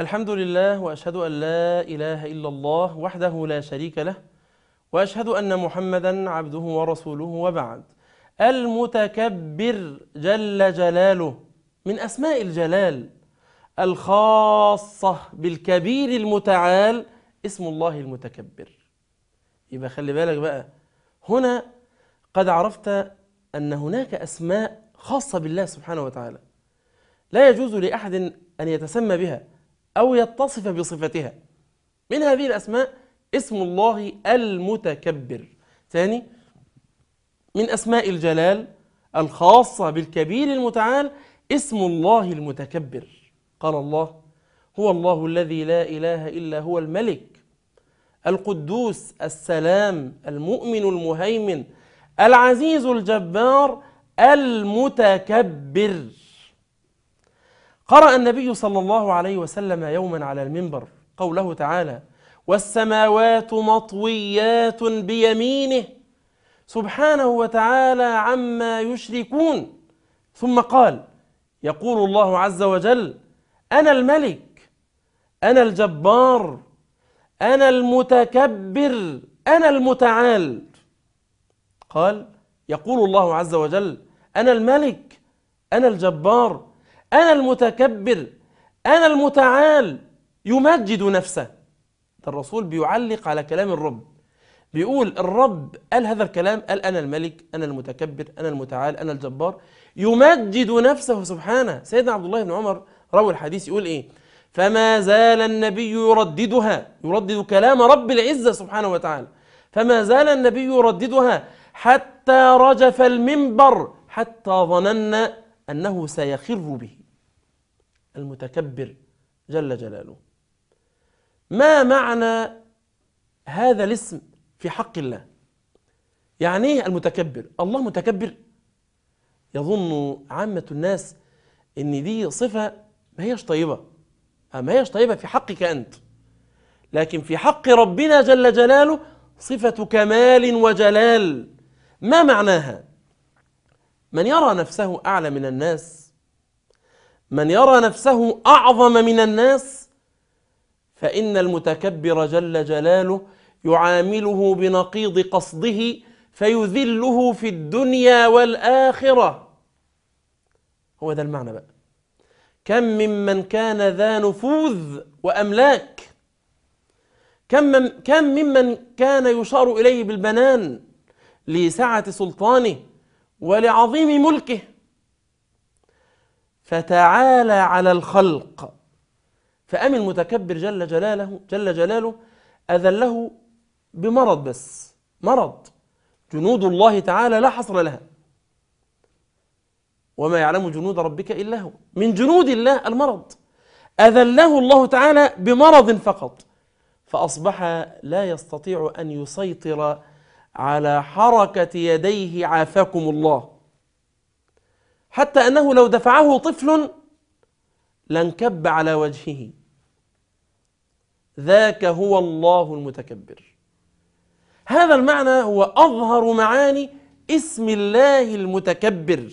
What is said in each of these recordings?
الحمد لله وأشهد أن لا إله إلا الله وحده لا شريك له وأشهد أن محمدا عبده ورسوله وبعد المتكبر جل جلاله من أسماء الجلال الخاصة بالكبير المتعال اسم الله المتكبر يبقى خلي بالك بقى هنا قد عرفت أن هناك أسماء خاصة بالله سبحانه وتعالى لا يجوز لأحد أن يتسمى بها أو يتصف بصفتها من هذه الأسماء اسم الله المتكبر ثاني من أسماء الجلال الخاصة بالكبير المتعال اسم الله المتكبر قال الله هو الله الذي لا إله إلا هو الملك القدوس السلام المؤمن المهيمن العزيز الجبار المتكبر قرأ النبي صلى الله عليه وسلم يوما على المنبر قوله تعالى والسماوات مطويات بيمينه سبحانه وتعالى عما يشركون ثم قال يقول الله عز وجل أنا الملك أنا الجبار أنا المتكبر أنا المتعال قال يقول الله عز وجل أنا الملك أنا الجبار أنا المتكبر أنا المتعال يمجد نفسه ده الرسول بيعلق على كلام الرب بيقول الرب قال هذا الكلام قال أنا الملك أنا المتكبر أنا المتعال أنا الجبار يمجد نفسه سبحانه سيدنا عبد الله بن عمر روى الحديث يقول إيه فما زال النبي يرددها يردد كلام رب العزة سبحانه وتعالى فما زال النبي يرددها حتى رجف المنبر حتى ظننا أنه سيخر به المتكبر جل جلاله ما معنى هذا الاسم في حق الله يعني ايه المتكبر الله متكبر يظن عامة الناس ان دي صفة ما هيش طيبة أه، ما هيش طيبة في حقك أنت لكن في حق ربنا جل جلاله صفة كمال وجلال ما معناها من يرى نفسه أعلى من الناس من يرى نفسه أعظم من الناس فإن المتكبر جل جلاله يعامله بنقيض قصده فيذله في الدنيا والآخرة هو ده المعنى بقى كم ممن كان ذا نفوذ وأملاك كم, من كم ممن كان يشار إليه بالبنان لسعة سلطانه ولعظيم ملكه فتعالى على الخلق فأم المتكبر جل جلاله جل جلاله أذله بمرض بس مرض جنود الله تعالى لا حصر لها وما يعلم جنود ربك إلا هو من جنود الله المرض أذله الله تعالى بمرض فقط فأصبح لا يستطيع أن يسيطر على حركة يديه عافاكم الله حتى انه لو دفعه طفل لانكب على وجهه ذاك هو الله المتكبر هذا المعنى هو اظهر معاني اسم الله المتكبر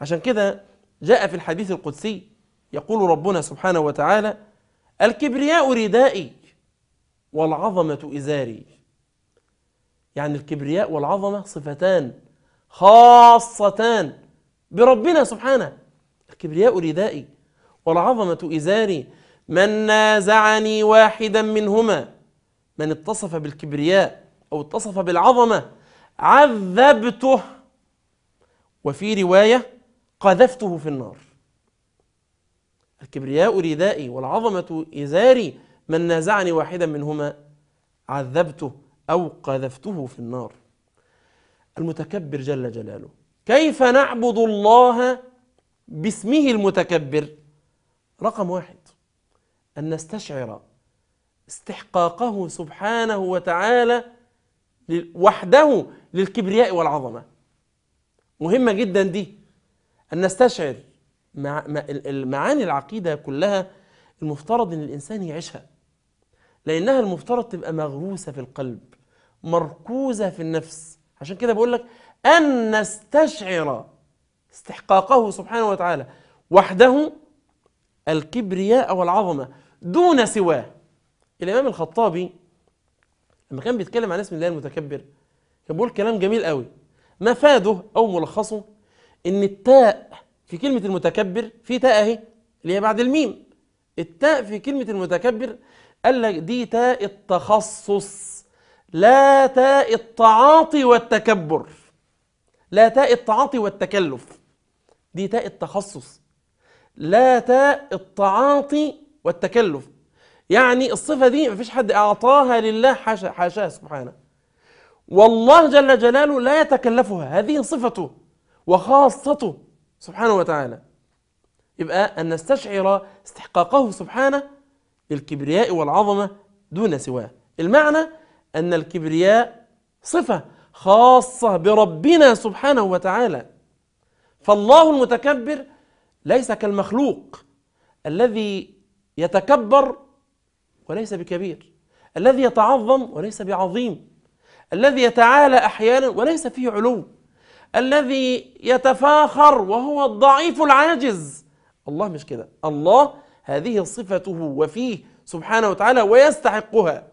عشان كده جاء في الحديث القدسي يقول ربنا سبحانه وتعالى الكبرياء ردائي والعظمه ازاري يعني الكبرياء والعظمه صفتان خاصتان بربنا سبحانه الكبرياء ردائي والعظمة إزاري من نازعني واحدا منهما من اتصف بالكبرياء أو اتصف بالعظمة عذبته وفي رواية قذفته في النار الكبرياء ردائي والعظمة إزاري من نازعني واحدا منهما عذبته أو قذفته في النار المتكبر جل جلاله كيف نعبد الله باسمه المتكبر رقم واحد أن نستشعر استحقاقه سبحانه وتعالى وحده للكبرياء والعظمة مهمة جدا دي أن نستشعر المعاني معاني العقيدة كلها المفترض أن الإنسان يعيشها لأنها المفترض تبقى مغروسة في القلب مركوزة في النفس عشان كده بقول لك أن نستشعر استحقاقه سبحانه وتعالى وحده الكبرياء والعظمة دون سواه الإمام الخطابي لما كان بيتكلم عن اسم الله المتكبر كان بيقول كلام جميل قوي مفاده أو ملخصه إن التاء في كلمة المتكبر في تاء أهي اللي هي بعد الميم التاء في كلمة المتكبر قال لك دي تاء التخصص لا تاء التعاطي والتكبر لا تاء التعاطي والتكلف دي تاء التخصص لا تاء التعاطي والتكلف يعني الصفة دي مفيش حد أعطاها لله حاشا حاشاه سبحانه والله جل جلاله لا يتكلفها هذه صفته وخاصته سبحانه وتعالى يبقى أن نستشعر استحقاقه سبحانه للكبرياء والعظمة دون سواه المعنى أن الكبرياء صفة خاصة بربنا سبحانه وتعالى فالله المتكبر ليس كالمخلوق الذي يتكبر وليس بكبير الذي يتعظم وليس بعظيم الذي يتعالى احيانا وليس فيه علو الذي يتفاخر وهو الضعيف العاجز الله مش كده الله هذه صفته وفيه سبحانه وتعالى ويستحقها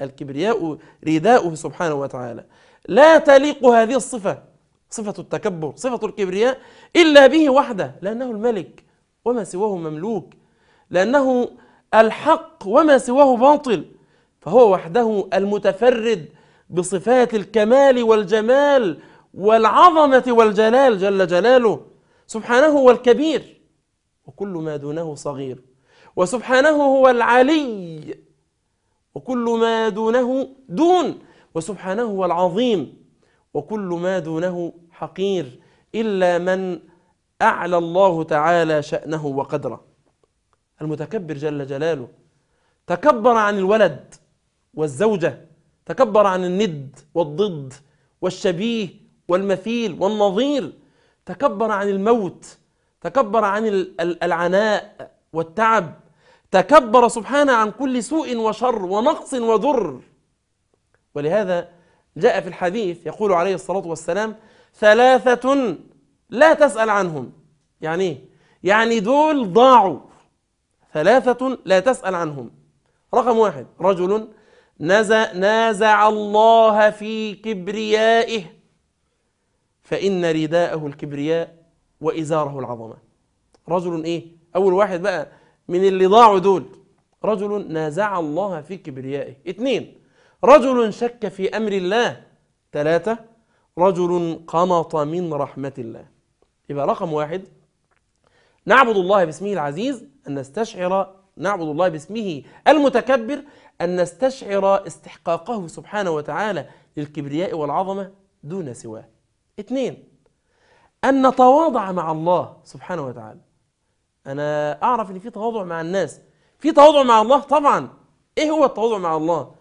الكبرياء رداؤه سبحانه وتعالى لا تليق هذه الصفة صفة التكبر صفة الكبرياء إلا به وحده لأنه الملك وما سواه مملوك لأنه الحق وما سواه باطل فهو وحده المتفرد بصفات الكمال والجمال والعظمة والجلال جل جلاله سبحانه هو الكبير وكل ما دونه صغير وسبحانه هو العلي وكل ما دونه دون وسبحانه هو العظيم وكل ما دونه حقير إلا من أعلى الله تعالى شأنه وقدره المتكبر جل جلاله تكبر عن الولد والزوجة تكبر عن الند والضد والشبيه والمثيل والنظير تكبر عن الموت تكبر عن العناء والتعب تكبر سبحانه عن كل سوء وشر ونقص وضر ولهذا جاء في الحديث يقول عليه الصلاة والسلام ثلاثة لا تسأل عنهم يعني ايه؟ يعني دول ضاعوا ثلاثة لا تسأل عنهم رقم واحد رجل نزع, نازع الله في كبريائه فإن رداءه الكبرياء وإزاره العظمة رجل إيه أول واحد بقى من اللي ضاعوا دول رجل نازع الله في كبريائه اثنين رجل شك في أمر الله ثلاثة رجل قنط من رحمة الله يبقى رقم واحد نعبد الله باسمه العزيز أن نستشعر نعبد الله باسمه المتكبر أن نستشعر استحقاقه سبحانه وتعالى للكبرياء والعظمة دون سواه اثنين أن نتواضع مع الله سبحانه وتعالى انا اعرف ان في تواضع مع الناس في تواضع مع الله طبعا ايه هو التواضع مع الله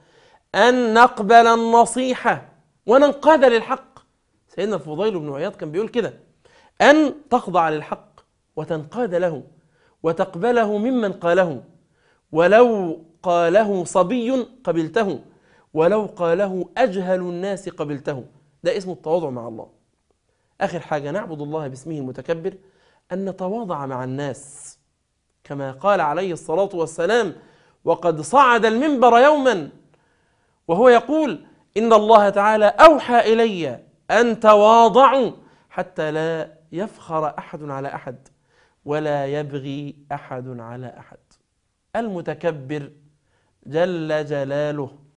ان نقبل النصيحه وننقاد للحق سيدنا الفضيل بن عياض كان بيقول كده ان تخضع للحق وتنقاد له وتقبله ممن قاله ولو قاله صبي قبلته ولو قاله اجهل الناس قبلته ده اسمه التواضع مع الله اخر حاجه نعبد الله باسمه المتكبر أن نتواضع مع الناس كما قال عليه الصلاة والسلام وقد صعد المنبر يوما وهو يقول إن الله تعالى أوحى إلي أن تواضعوا حتى لا يفخر أحد على أحد ولا يبغي أحد على أحد المتكبر جل جلاله